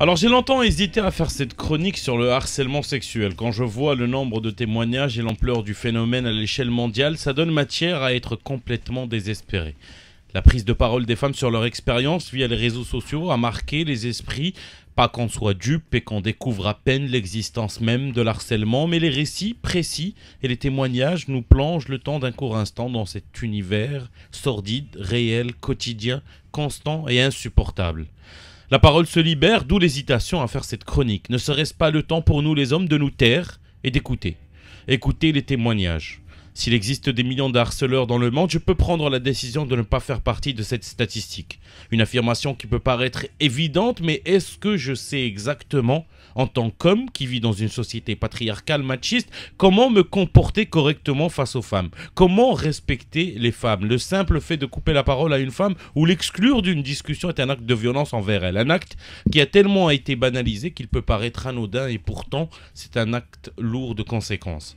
Alors j'ai longtemps hésité à faire cette chronique sur le harcèlement sexuel. Quand je vois le nombre de témoignages et l'ampleur du phénomène à l'échelle mondiale, ça donne matière à être complètement désespéré. La prise de parole des femmes sur leur expérience via les réseaux sociaux a marqué les esprits, pas qu'on soit dupe et qu'on découvre à peine l'existence même de l'harcèlement, mais les récits précis et les témoignages nous plongent le temps d'un court instant dans cet univers sordide, réel, quotidien, constant et insupportable. La parole se libère, d'où l'hésitation à faire cette chronique. Ne serait-ce pas le temps pour nous les hommes de nous taire et d'écouter Écouter les témoignages. S'il existe des millions de harceleurs dans le monde, je peux prendre la décision de ne pas faire partie de cette statistique. Une affirmation qui peut paraître évidente, mais est-ce que je sais exactement, en tant qu'homme qui vit dans une société patriarcale machiste, comment me comporter correctement face aux femmes Comment respecter les femmes Le simple fait de couper la parole à une femme ou l'exclure d'une discussion est un acte de violence envers elle. Un acte qui a tellement été banalisé qu'il peut paraître anodin et pourtant c'est un acte lourd de conséquences.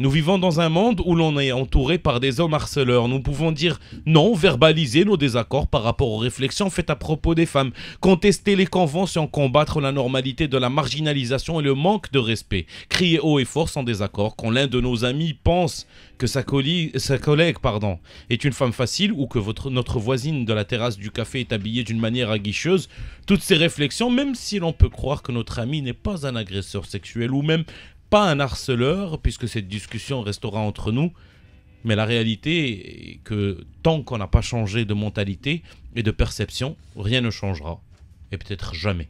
Nous vivons dans un monde où l'on est entouré par des hommes harceleurs. Nous pouvons dire non, verbaliser nos désaccords par rapport aux réflexions faites à propos des femmes, contester les conventions, combattre la normalité de la marginalisation et le manque de respect, crier haut et fort sans désaccord quand l'un de nos amis pense que sa, collègue pardon, est une femme facile ou que notre voisine de la terrasse du café est habillée d'une manière aguicheuse. Toutes ces réflexions, même si l'on peut croire que notre ami n'est pas un agresseur sexuel ou même pas un harceleur, puisque cette discussion restera entre nous. Mais la réalité est que tant qu'on n'a pas changé de mentalité et de perception, rien ne changera. Et peut-être jamais.